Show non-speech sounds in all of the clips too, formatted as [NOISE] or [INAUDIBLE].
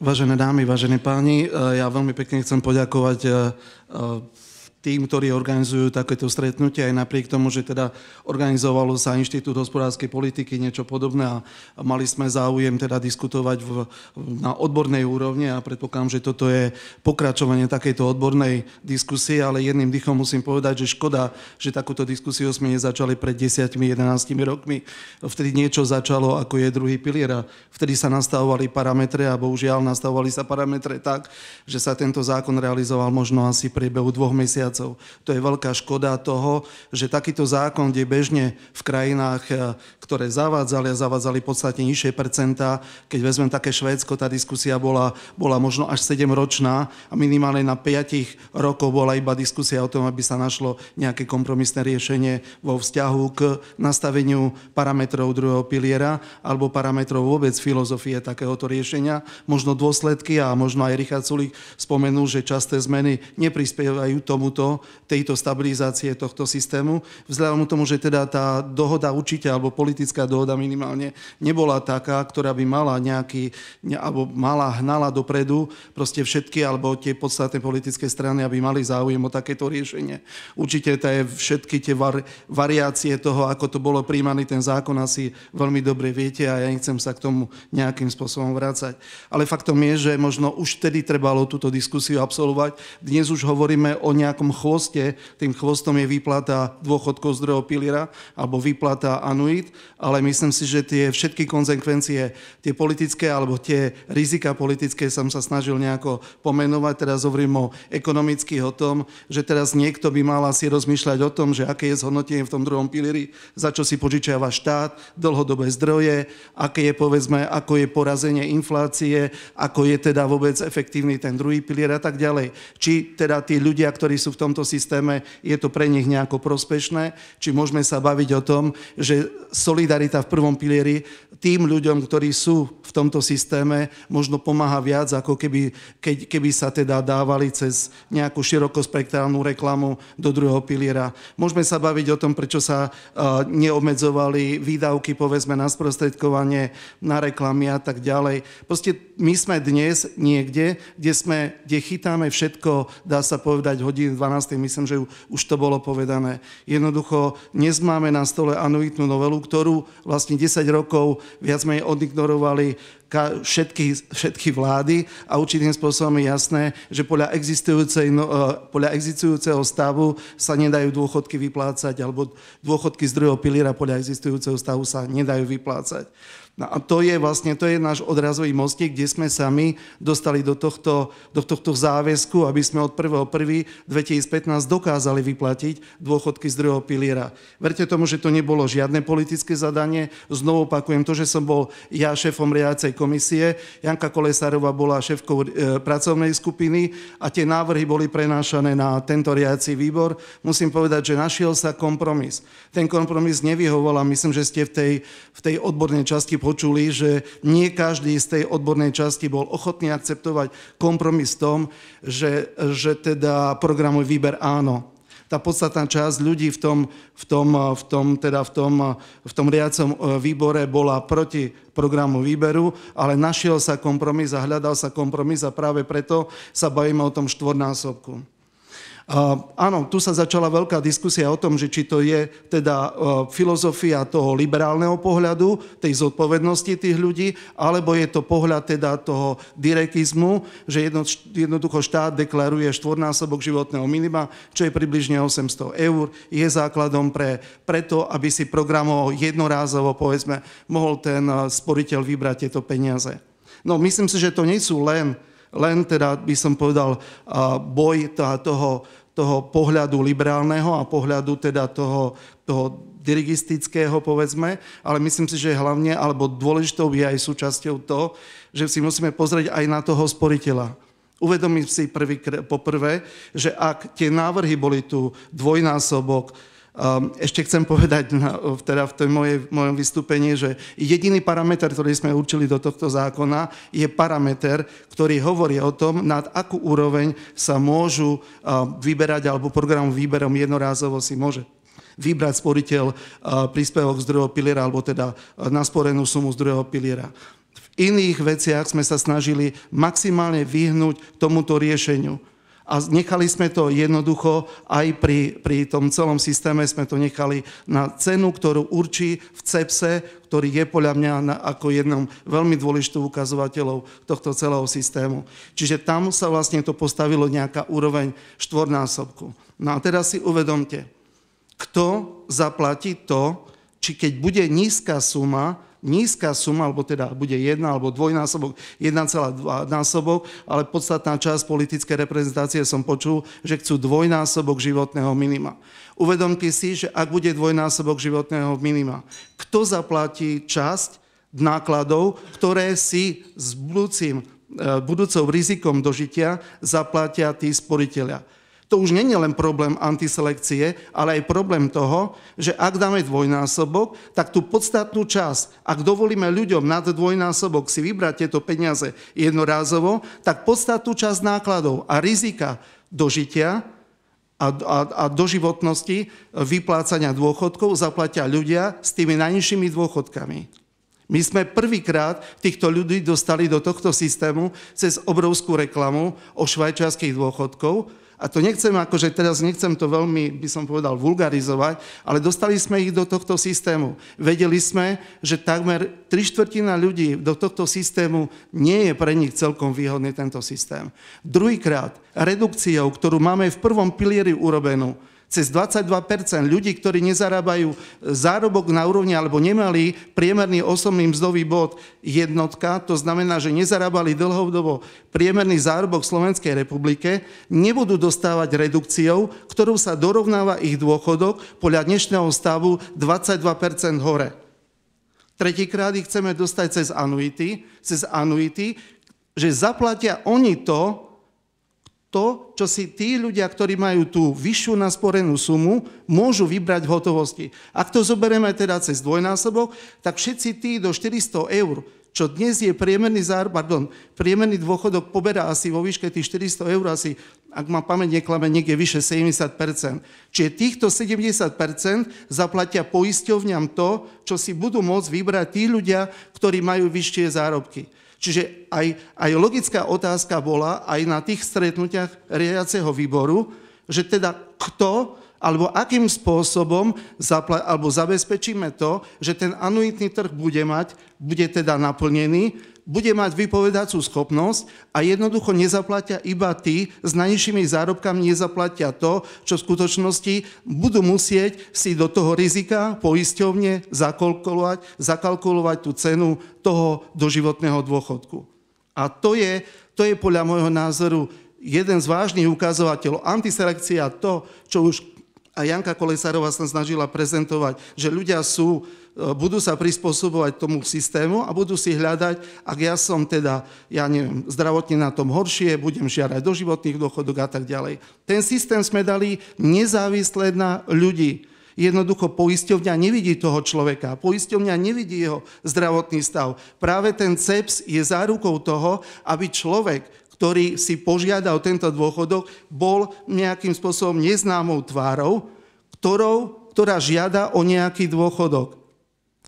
Vážené dámy, vážení páni, e, ja veľmi pekne chcem poďakovať e, e, tým, ktorí organizujú takéto stretnutie, aj napriek tomu, že teda organizovalo sa Inštitút hospodárskej politiky, niečo podobné a mali sme záujem teda diskutovať v, na odbornej úrovni a predpokladám, že toto je pokračovanie takejto odbornej diskusie, ale jedným dýchom musím povedať, že škoda, že takúto diskusiu sme nezačali pred 10-11 rokmi. Vtedy niečo začalo, ako je druhý pilier a vtedy sa nastavovali parametre a bohužiaľ nastavovali sa parametre tak, že sa tento zákon realizoval možno asi v priebehu dvoch mesiacov mesiacov. To je veľká škoda toho, že takýto zákon, kde bežne v krajinách, eh, ktoré zavádzali a zavádzali podstatne nižšie percentá, keď vezmem také Švédsko, tá diskusia bola, bola možno až 7-ročná a minimálne na 5 rokov bola iba diskusia o tom, aby sa našlo nejaké kompromisné riešenie vo vzťahu k nastaveniu parametrov druhého piliera alebo parametrov vôbec filozofie takéhoto riešenia. Možno dôsledky a možno aj Richard Sulik spomenul, že časté zmeny neprispievajú tomuto do tejto stabilizácie tohto systému, vzhľadom k tomu, že teda tá dohoda určite, alebo politická dohoda minimálne, nebola taká, ktorá by mala nejaký, ne, alebo mala hnala dopredu proste všetky, alebo tie podstatné politické strany, aby mali záujem o takéto riešenie. Určite je všetky tie var, variácie toho, ako to bolo príjmaný ten zákon, asi veľmi dobre viete a ja nechcem sa k tomu nejakým spôsobom vrácať. Ale faktom je, že možno už vtedy trebalo túto diskusiu absolvovať. Dnes už hovoríme o nejakom chvoste, tým chvostom je výplata dôchodkov z druhého piliera alebo výplata anuit, ale myslím si, že tie všetky konsekvencie, tie politické alebo tie rizika politické som sa snažil nejako pomenovať. Teraz hovorím o ekonomických, o tom, že teraz niekto by mal asi rozmýšľať o tom, že aké je zhodnotenie v tom druhom pilieri, za čo si požičiava štát, dlhodobé zdroje, aké je povedzme, ako je porazenie inflácie, ako je teda vôbec efektívny ten druhý pilier a tak ďalej. Či teda tí ľudia, ktorí sú v v tomto systéme, je to pre nich nejako prospešné, či môžeme sa baviť o tom, že solidarita v prvom pilieri tým ľuďom, ktorí sú v tomto systéme, možno pomáha viac, ako keby, keď, keby sa teda dávali cez nejakú širokospektrálnu reklamu do druhého piliera. Môžeme sa baviť o tom, prečo sa uh, neobmedzovali výdavky, povedzme, na sprostredkovanie, na reklamy a tak ďalej. Proste my sme dnes niekde, kde, sme, kde chytáme všetko, dá sa povedať, hodín 12. myslím, že už to bolo povedané. Jednoducho, dnes máme na stole anuitnú novelu, ktorú vlastne 10 rokov viac menej odignorovali všetky, všetky vlády a určitým spôsobom je jasné, že podľa, existujúcej, no, e, podľa existujúceho stavu sa nedajú dôchodky vyplácať alebo dôchodky z druhého piliera podľa existujúceho stavu sa nedajú vyplácať. No a to je vlastne, to je náš odrazový mostík, kde sme sami dostali do tohto, do tohto záväzku, aby sme od 1.1.2015 dokázali vyplatiť dôchodky z druhého piliera. Verte tomu, že to nebolo žiadne politické zadanie. Znovu opakujem to, že som bol ja šéfom riadiacej komisie, Janka Kolesárova bola šéfkou e, pracovnej skupiny a tie návrhy boli prenášané na tento riadiaci výbor. Musím povedať, že našiel sa kompromis. Ten kompromis nevyhovoval a myslím, že ste v tej, v tej odbornej časti počuli, že nie každý z tej odbornej časti bol ochotný akceptovať kompromis v tom, že, že teda programuj výber áno. Tá podstatná časť ľudí v tom, v tom, v tom, teda v tom, v tom riadcom e, výbore bola proti programu výberu, ale našiel sa kompromis a hľadal sa kompromis a práve preto sa bavíme o tom štvornásobku. Áno, tu sa začala veľká diskusia o tom, že či to je teda e, filozofia toho liberálneho pohľadu, tej zodpovednosti tých ľudí, alebo je to pohľad teda toho direkizmu, že jedno, jednoducho štát deklaruje štvornásobok životného minima, čo je približne 800 eur, je základom pre, to, aby si programov jednorázovo, povedzme, mohol ten e, sporiteľ vybrať tieto peniaze. No, myslím si, že to nie sú len uh, len teda by som povedal boj toho, toho pohľadu liberálneho a pohľadu teda toho, toho dirigistického, povedzme, ale myslím si, že hlavne, alebo dôležitou je aj súčasťou to, že si musíme pozrieť aj na toho sporiteľa. Uvedomiť si prvý, poprvé, že ak tie návrhy boli tu dvojnásobok, Ehm, ešte chcem povedať na, teda v tom mojej, mojom vystúpení, že jediný parameter, ktorý sme určili do tohto zákona, je parameter, ktorý hovorí o tom, nad akú úroveň sa môžu ehm, vyberať alebo program výberom jednorázovo si môže vybrať sporiteľ ehm, príspevok z druhého piliera alebo teda nasporenú sumu z druhého piliera V iných veciach sme sa snažili maximálne vyhnúť tomuto riešeniu a nechali sme to jednoducho aj pri, pri tom celom systéme, sme to nechali na cenu, ktorú určí v CEPSE, ktorý je podľa mňa na, ako jednom veľmi dôležitých ukazovateľov tohto celého systému. Čiže tam sa vlastne to postavilo nejaká úroveň štvornásobku. No a teraz si uvedomte, kto zaplatí to, či keď bude nízka suma, nízka suma, alebo teda bude jedna alebo dvojnásobok, 1,2 násobok, ale podstatná časť politické reprezentácie som počul, že chcú dvojnásobok životného minima. Uvedomte si, že ak bude dvojnásobok životného minima, kto zaplatí časť nákladov, ktoré si s budúcim, eh, budúcou rizikom dožitia zaplatia tí sporiteľia. To už není len problém antiselekcie, ale aj problém toho, že ak dáme dvojnásobok, tak tú podstatnú časť, ak dovolíme ľuďom nad dvojnásobok si vybrať tieto peniaze jednorázovo, tak podstatnú časť nákladov a rizika dožitia a, a, a doživotnosti e, vyplácania dôchodkov zaplatia ľudia s tými najnižšími dôchodkami. My sme prvýkrát týchto ľudí dostali do tohto systému cez obrovskú reklamu o švajčiarských dôchodkov, a to nechcem, akože teraz nechcem to veľmi, by som povedal, vulgarizovať, ale dostali sme ich do tohto systému. Vedeli sme, že takmer tri štvrtina ľudí do tohto systému nie je pre nich celkom výhodný tento systém. Druhýkrát, redukciou, ktorú máme v prvom pilieri urobenú, cez 22 ľudí, ktorí nezarábajú e, zárobok na úrovni alebo nemali priemerný osobný mzdový bod jednotka, to znamená, že nezarábali dlhodobo priemerný zárobok v Slovenskej republike, nebudú dostávať redukciou, ktorou sa dorovnáva ich dôchodok podľa dnešného stavu 22 hore. Tretíkrát ich chceme dostať cez anuity, cez anuity, že zaplatia oni to, to, čo si tí ľudia, ktorí majú tú vyššiu nasporenú sumu, môžu vybrať v hotovosti. Ak to zoberieme teda cez dvojnásobok, tak všetci tí do 400 eur, čo dnes je priemerný zár, pardon, priemerný dôchodok poberá asi vo výške tých 400 eur, asi, ak ma pamäť neklame, niekde vyše 70%. Čiže týchto 70% zaplatia poisťovňam to, čo si budú môcť vybrať tí ľudia, ktorí majú vyššie zárobky. Čiže aj, aj logická otázka bola aj na tých stretnutiach riadiaceho výboru, že teda kto alebo akým spôsobom zapla- alebo zabezpečíme to, že ten anuitný trh bude mať, bude teda naplnený bude mať vypovedacú schopnosť a jednoducho nezaplatia iba tí s najnižšími zárobkami, nezaplatia to, čo v skutočnosti budú musieť si do toho rizika poisťovne zakalkulovať, zakalkulovať tú cenu toho doživotného dôchodku. A to je, to je podľa môjho názoru jeden z vážnych ukazovateľov. Antiselekcia, to, čo už a Janka Kolesárová sa snažila prezentovať, že ľudia sú, e, budú sa prispôsobovať tomu systému a budú si hľadať, ak ja som teda, ja neviem, zdravotne na tom horšie, budem žiarať do životných dôchodok a tak ďalej. Ten systém sme dali nezávisle na ľudí. Jednoducho poisťovňa nevidí toho človeka, poisťovňa nevidí jeho zdravotný stav. Práve ten CEPS je zárukou toho, aby človek, ktorý si požiadal tento dôchodok, bol nejakým spôsobom neznámou tvárou, ktorou, ktorá žiada o nejaký dôchodok.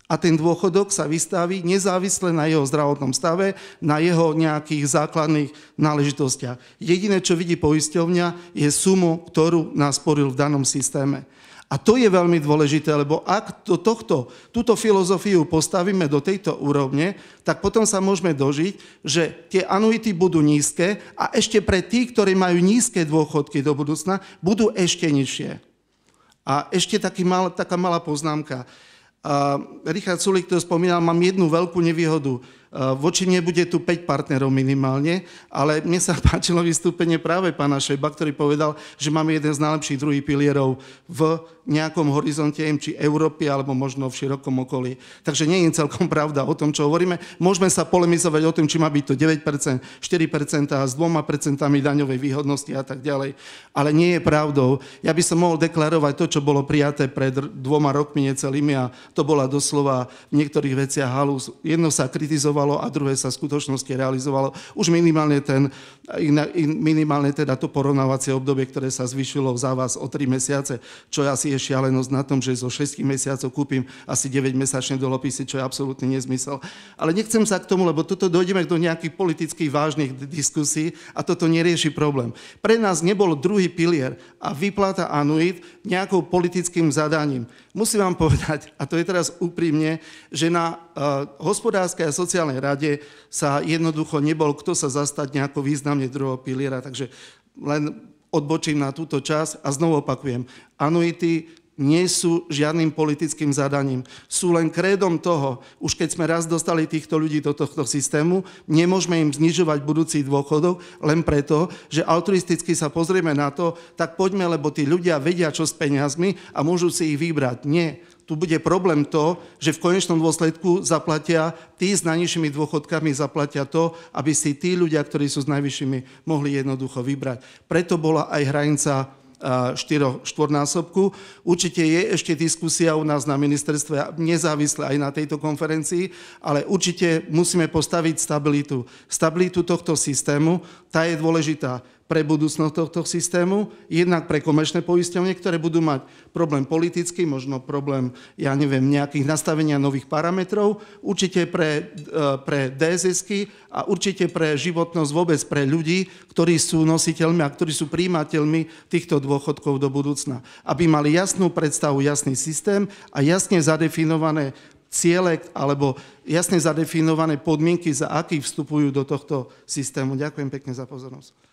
A ten dôchodok sa vystaví nezávisle na jeho zdravotnom stave, na jeho nejakých základných náležitostiach. Jediné, čo vidí poisťovňa, je sumu, ktorú nás poril v danom systéme. A to je veľmi dôležité, lebo ak to, tohto, túto filozofiu postavíme do tejto úrovne, tak potom sa môžeme dožiť, že tie anuity budú nízke a ešte pre tých, ktorí majú nízke dôchodky do budúcna, budú ešte nižšie. A ešte taký mal, taká malá poznámka. Uh, Richard Sulik to spomínal, mám jednu veľkú nevýhodu Eh, voči mne bude tu 5 partnerov minimálne, ale mne sa [LAUGHS] páčilo vystúpenie práve pána Šeba, ktorý povedal, že máme jeden z najlepších druhých pilierov v nejakom horizonte či Európy alebo možno v širokom okolí. Takže nie je celkom [LAUGHS] pravda o tom, čo hovoríme. Môžeme sa polemizovať o tom, či má byť to 9%, 4% a s 2% daňovej výhodnosti a tak ďalej. Ale nie je pravdou. Ja by som mohol deklarovať to, čo bolo prijaté pred dvoma rokmi necelými a to bola doslova v niektorých veciach halus. Jedno sa kritizovalo realizovalo a druhé sa v skutočnosti realizovalo. Už minimálne ten minimálne teda to porovnávacie obdobie, ktoré sa zvyšilo za vás o 3 mesiace, čo asi je šialenosť na tom, že zo 6 mesiacov kúpim asi 9-mesačné dolopisy, čo je absolútny nezmysel. Ale nechcem sa k tomu, lebo toto dojdeme do nejakých politických vážnych diskusí a toto nerieši problém. Pre nás nebol druhý pilier a výplata anuit nejakou politickým zadaním. Musím vám povedať, a to je teraz úprimne, že na uh, hospodárskej a sociálnej rade sa jednoducho nebol kto sa zastať nejakou význam zlyhanie druhého piliera. Takže len odbočím na túto čas a znovu opakujem. Anuity nie sú žiadnym politickým zadaním. Sú len krédom toho, už keď sme raz dostali týchto ľudí do tohto systému, nemôžeme im znižovať budúci dôchodok len preto, že altruisticky sa pozrieme na to, tak poďme, lebo tí ľudia vedia, čo s peniazmi a môžu si ich vybrať. Nie tu bude problém to, že v konečnom dôsledku zaplatia tí s najnižšími dôchodkami zaplatia to, aby si tí ľudia, ktorí sú s najvyššími, mohli jednoducho vybrať. Preto bola aj hranica štvornásobku. Určite je ešte diskusia u nás na ministerstve nezávisle aj na tejto konferencii, ale určite musíme postaviť stabilitu. Stabilitu tohto systému, tá je dôležitá pre budúcnosť tohto systému, jednak pre komerčné poisťovne, ktoré budú mať problém politický, možno problém, ja neviem, nejakých nastavenia nových parametrov, určite pre, e, pre dss a určite pre životnosť vôbec pre ľudí, ktorí sú nositeľmi a ktorí sú príjimateľmi týchto dôchodkov do budúcna. Aby mali jasnú predstavu, jasný systém a jasne zadefinované ciele alebo jasne zadefinované podmienky, za aký vstupujú do tohto systému. Ďakujem pekne za pozornosť.